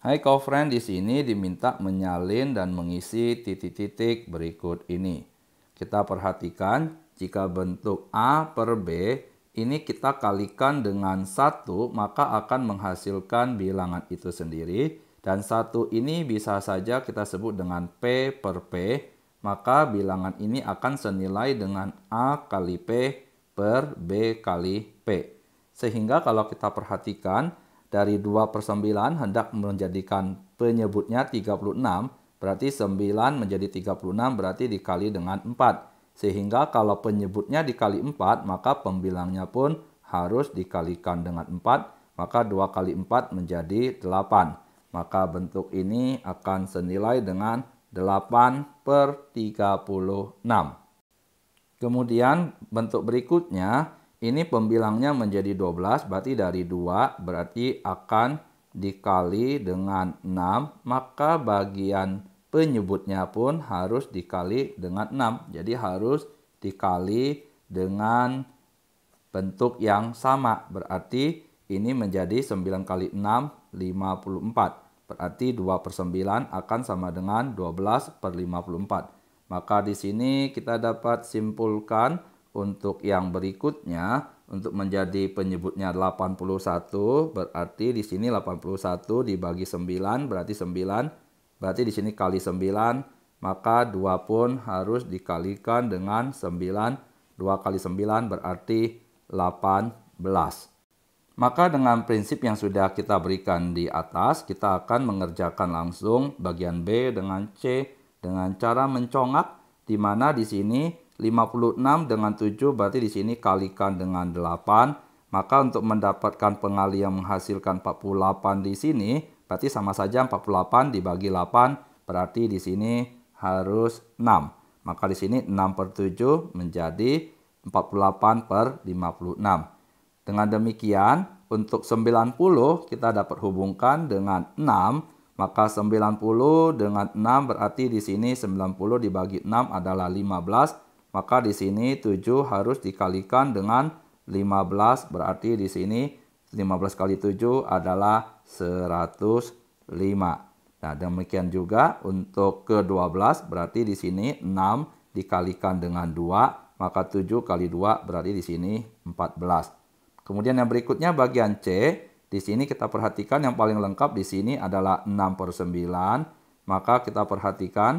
Hai Friend, di sini diminta menyalin dan mengisi titik-titik berikut ini. Kita perhatikan jika bentuk A per B ini kita kalikan dengan satu maka akan menghasilkan bilangan itu sendiri dan satu ini bisa saja kita sebut dengan P per P maka bilangan ini akan senilai dengan A kali P per B kali P. Sehingga kalau kita perhatikan dari 2 per 9 hendak menjadikan penyebutnya 36, berarti 9 menjadi 36 berarti dikali dengan 4. Sehingga kalau penyebutnya dikali 4, maka pembilangnya pun harus dikalikan dengan 4, maka 2 kali 4 menjadi 8. Maka bentuk ini akan senilai dengan 8 per 36. Kemudian bentuk berikutnya, ini pembilangnya menjadi 12, berarti dari 2, berarti akan dikali dengan 6, maka bagian penyebutnya pun harus dikali dengan 6. Jadi harus dikali dengan bentuk yang sama, berarti ini menjadi 9 kali 6, 54. Berarti 2 per 9 akan sama dengan 12 per 54. Maka di sini kita dapat simpulkan untuk yang berikutnya, untuk menjadi penyebutnya 81 berarti di sini 81 dibagi 9 berarti 9 berarti di sini kali 9 maka 2 pun harus dikalikan dengan 9 2 kali 9 berarti 18 maka dengan prinsip yang sudah kita berikan di atas kita akan mengerjakan langsung bagian B dengan C dengan cara mencongak di mana di sini 56 dengan 7 berarti di sini kalikan dengan 8. Maka untuk mendapatkan pengali yang menghasilkan 48 di sini, berarti sama saja 48 dibagi 8, berarti di sini harus 6. Maka di sini 6 per 7 menjadi 48 per 56. Dengan demikian, untuk 90 kita dapat hubungkan dengan 6, maka 90 dengan 6 berarti di sini 90 dibagi 6 adalah 15. Maka di sini 7 harus dikalikan dengan 15 berarti di sini 15 kali 7 adalah 105. Nah, demikian juga untuk ke-12 berarti di sini 6 dikalikan dengan 2, maka 7 kali 2 berarti di sini 14. Kemudian yang berikutnya bagian C, di sini kita perhatikan yang paling lengkap di sini adalah 6 per 9, maka kita perhatikan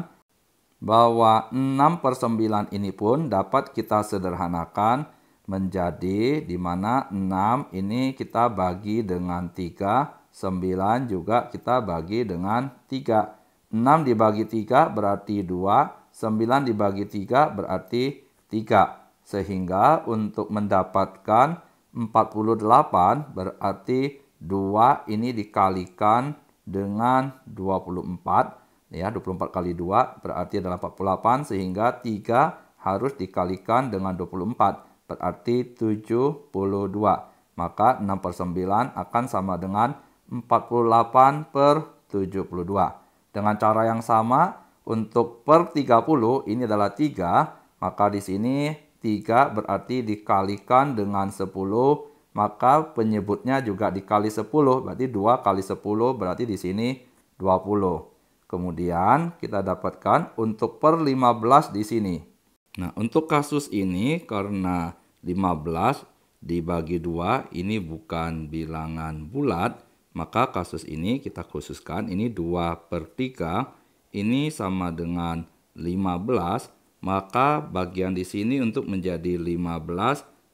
bahwa 6 per 9 ini pun dapat kita sederhanakan menjadi di mana 6 ini kita bagi dengan 3, 9 juga kita bagi dengan 3. 6 dibagi 3 berarti 2, 9 dibagi 3 berarti 3. Sehingga untuk mendapatkan 48 berarti 2 ini dikalikan dengan 24 ya 24 kali 2 berarti adalah 48 sehingga 3 harus dikalikan dengan 24 berarti 72 maka 6 per 9 akan sama dengan 48 per 72 dengan cara yang sama untuk per 30 ini adalah 3 maka di sini 3 berarti dikalikan dengan 10 maka penyebutnya juga dikali 10 berarti 2 kali 10 berarti di sini 20 Kemudian kita dapatkan untuk per 15 di sini. Nah, untuk kasus ini karena 15 dibagi dua ini bukan bilangan bulat, maka kasus ini kita khususkan ini 2 per 3, ini sama dengan 15, maka bagian di sini untuk menjadi 15,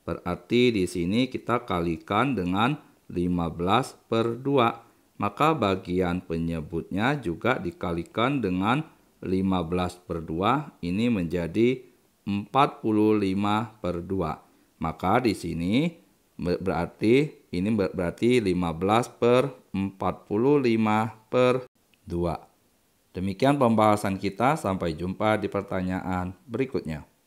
berarti di sini kita kalikan dengan 15 per 2 maka bagian penyebutnya juga dikalikan dengan 15 per 2 ini menjadi 45 per 2 maka di sini berarti ini berarti 15 per 45 per 2 demikian pembahasan kita sampai jumpa di pertanyaan berikutnya